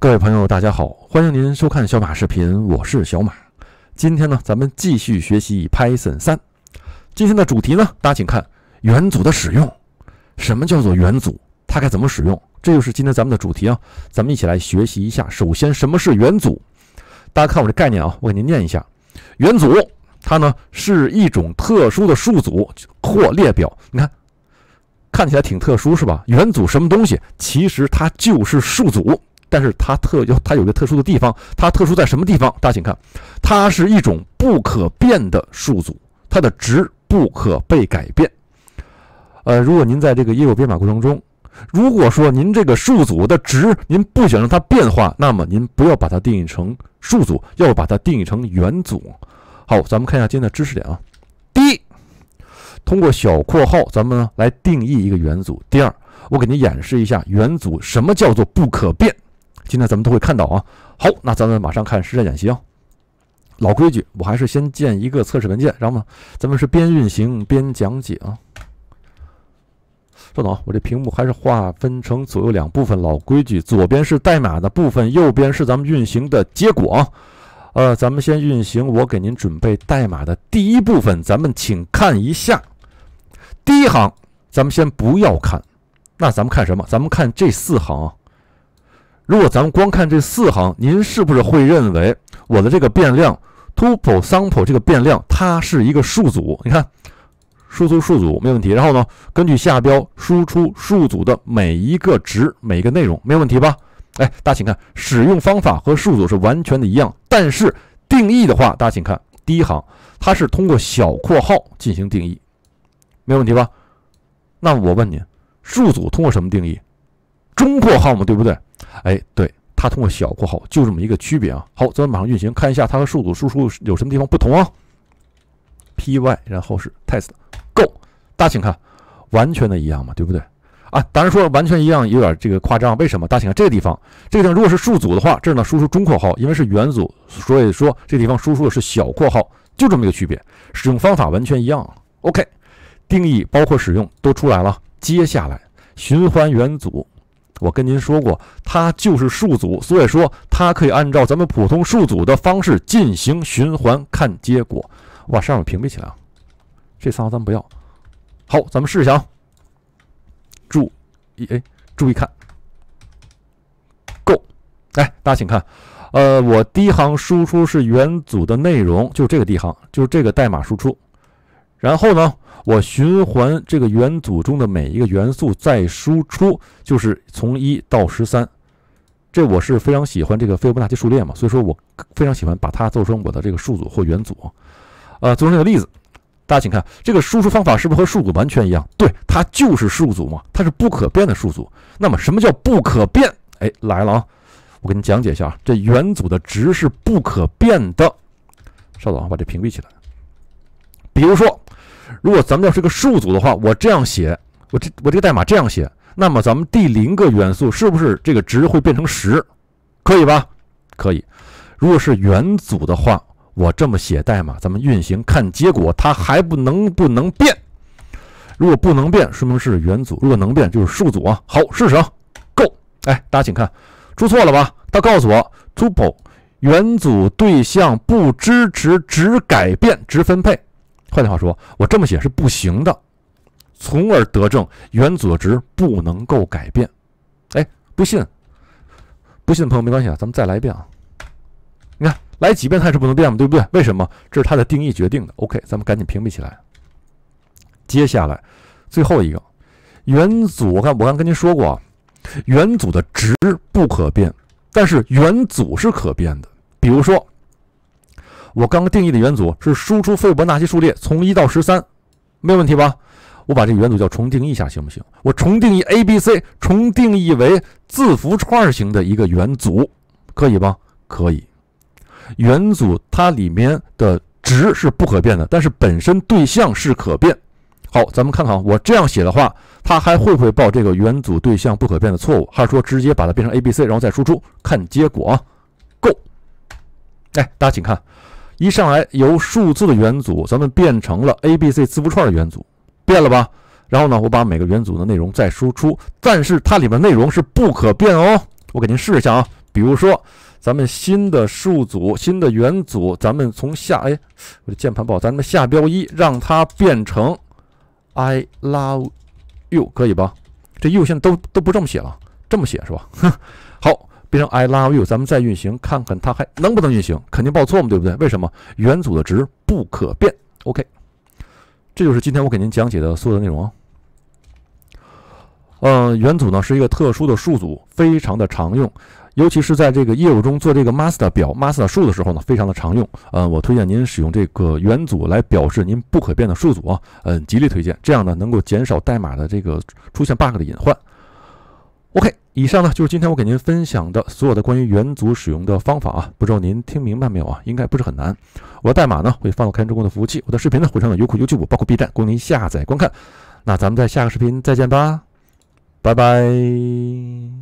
各位朋友，大家好，欢迎您收看小马视频，我是小马。今天呢，咱们继续学习 Python 三。今天的主题呢，大家请看元组的使用。什么叫做元组？它该怎么使用？这就是今天咱们的主题啊。咱们一起来学习一下。首先，什么是元组？大家看我这概念啊，我给您念一下：元组，它呢是一种特殊的数组或列表。你看，看起来挺特殊，是吧？元组什么东西？其实它就是数组。但是它特有，它有一个特殊的地方，它特殊在什么地方？大家请看，它是一种不可变的数组，它的值不可被改变。呃，如果您在这个业务编码过程中，如果说您这个数组的值您不想让它变化，那么您不要把它定义成数组，要把它定义成元组。好，咱们看一下今天的知识点啊。第一，通过小括号，咱们来定义一个元组。第二，我给您演示一下元组什么叫做不可变。今天咱们都会看到啊。好，那咱们马上看实战演习啊。老规矩，我还是先建一个测试文件，然后呢，咱们是边运行边讲解啊。等啊，我这屏幕还是划分成左右两部分，老规矩，左边是代码的部分，右边是咱们运行的结果啊。呃，咱们先运行我给您准备代码的第一部分，咱们请看一下。第一行，咱们先不要看，那咱们看什么？咱们看这四行。如果咱们光看这四行，您是不是会认为我的这个变量 tuple sample 这个变量它是一个数组？你看，输出数组没问题。然后呢，根据下标输出数组的每一个值、每一个内容，没问题吧？哎，大家请看，使用方法和数组是完全的一样，但是定义的话，大家请看第一行，它是通过小括号进行定义，没问题吧？那我问你，数组通过什么定义？中括号嘛，对不对？哎，对，它通过小括号，就这么一个区别啊。好，咱们马上运行，看一下它和数组输出有什么地方不同啊。py，然后是 test go，大家请看，完全的一样嘛，对不对？啊，当然说完全一样有点这个夸张，为什么？大家请看这个地方，这个地方如果是数组的话，这儿呢输出中括号，因为是元组，所以说这地方输出的是小括号，就这么一个区别。使用方法完全一样。OK，定义包括使用都出来了，接下来循环元组。我跟您说过，它就是数组，所以说它可以按照咱们普通数组的方式进行循环看结果。我把上面屏蔽起来啊，这三咱们不要。好，咱们试一下啊。注一哎，注意看。Go，来，大家请看，呃，我第一行输出是原组的内容，就这个第一行，就这个代码输出。然后呢，我循环这个元组中的每一个元素，再输出，就是从一到十三。这我是非常喜欢这个斐波那契数列嘛，所以说我非常喜欢把它做成我的这个数组或元组。呃，做成这个例子，大家请看这个输出方法是不是和数组完全一样？对，它就是数组嘛，它是不可变的数组。那么什么叫不可变？哎，来了啊，我给你讲解一下啊，这元组的值是不可变的。稍等啊，把这屏蔽起来。比如说。如果咱们要是个数组的话，我这样写，我这我这个代码这样写，那么咱们第零个元素是不是这个值会变成十，可以吧？可以。如果是元组的话，我这么写代码，咱们运行看结果，它还不能不能变。如果不能变，说明是元组；如果能变，就是数组啊。好，试试。啊。Go，哎，大家请看，出错了吧？它告诉我，tuple 元组对象不支持值改变、值分配。换句话说，我这么写是不行的，从而得证元组值不能够改变。哎，不信？不信的朋友没关系啊，咱们再来一遍啊。你看来几遍它是不能变嘛，对不对？为什么？这是它的定义决定的。OK，咱们赶紧屏蔽起来。接下来最后一个元组，我看我刚跟您说过啊，元组的值不可变，但是元组是可变的。比如说。我刚刚定义的元组是输出费波纳契数列，从一到十三，没有问题吧？我把这个元组叫重定义一下，行不行？我重定义 a b c，重定义为字符串型的一个元组，可以吧？可以。元组它里面的值是不可变的，但是本身对象是可变。好，咱们看看我这样写的话，它还会不会报这个元组对象不可变的错误？还是说直接把它变成 a b c，然后再输出看结果？Go。哎，大家请看。一上来由数字的元组，咱们变成了 A B C 字符串的元组，变了吧？然后呢，我把每个元组的内容再输出，但是它里面内容是不可变哦。我给您试一下啊，比如说咱们新的数组、新的元组，咱们从下哎，我的键盘报，咱们下标一，让它变成 I love you，可以吧？这 you 现在都都不这么写了，这么写是吧？哼，好。变成 I love you，咱们再运行看看它还能不能运行，肯定报错嘛，对不对？为什么元组的值不可变？OK，这就是今天我给您讲解的所有的内容啊。嗯，元组呢是一个特殊的数组，非常的常用，尤其是在这个业务中做这个 master 表、master 数的时候呢，非常的常用。呃，我推荐您使用这个元组来表示您不可变的数组啊，嗯，极力推荐，这样呢能够减少代码的这个出现 bug 的隐患。OK，以上呢就是今天我给您分享的所有的关于元组使用的方法啊，不知道您听明白没有啊？应该不是很难。我的代码呢会放到开源中工的服务器，我的视频呢会上到优酷、优酷五，包括 B 站，供您下载观看。那咱们在下个视频再见吧，拜拜。